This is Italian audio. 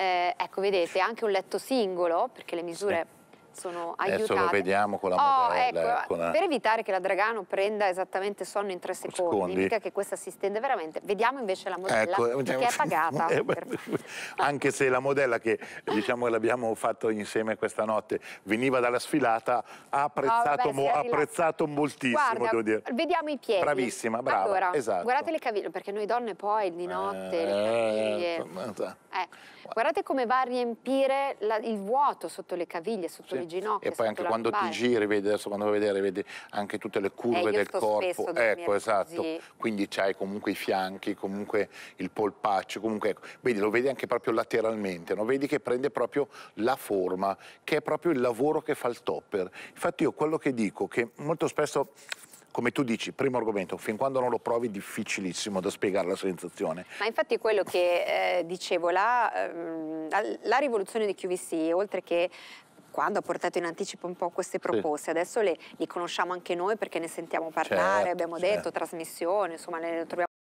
Eh, ecco, vedete, anche un letto singolo, perché le misure... Sì sono eh, aiutate. Adesso lo vediamo con la oh, modella. Ecco, eh, la... Per evitare che la Dragano prenda esattamente sonno in tre secondi, secondi. dica che questa si stende veramente. Vediamo invece la modella ecco, che è pagata. Eh, per... Anche se la modella che ah. diciamo l'abbiamo fatto insieme questa notte veniva dalla sfilata, ha apprezzato, oh, vabbè, apprezzato moltissimo. Guarda, devo dire. Vediamo i piedi. Bravissima, brava. Allora, esatto. Guardate le caviglie, perché noi donne poi di notte, eh, le caviglie. Eh, guardate come va a riempire la, il vuoto sotto le caviglie, sotto sì sulle ginocchia. E poi anche quando ti giri, vedi, adesso quando vai a vedere, vedi anche tutte le curve eh, del corpo. Ecco, esatto. Così. Quindi c'hai comunque i fianchi, comunque il polpaccio, comunque ecco. Vedi, lo vedi anche proprio lateralmente, no? vedi che prende proprio la forma, che è proprio il lavoro che fa il topper. Infatti io quello che dico, che molto spesso come tu dici, primo argomento, fin quando non lo provi è difficilissimo da spiegare la sensazione. Ma infatti quello che eh, dicevo, la, ehm, la, rivoluzione di QVC, oltre che quando ha portato in anticipo un po' queste proposte, sì. adesso le, li conosciamo anche noi perché ne sentiamo certo, parlare, certo, abbiamo detto trasmissione, insomma ne troviamo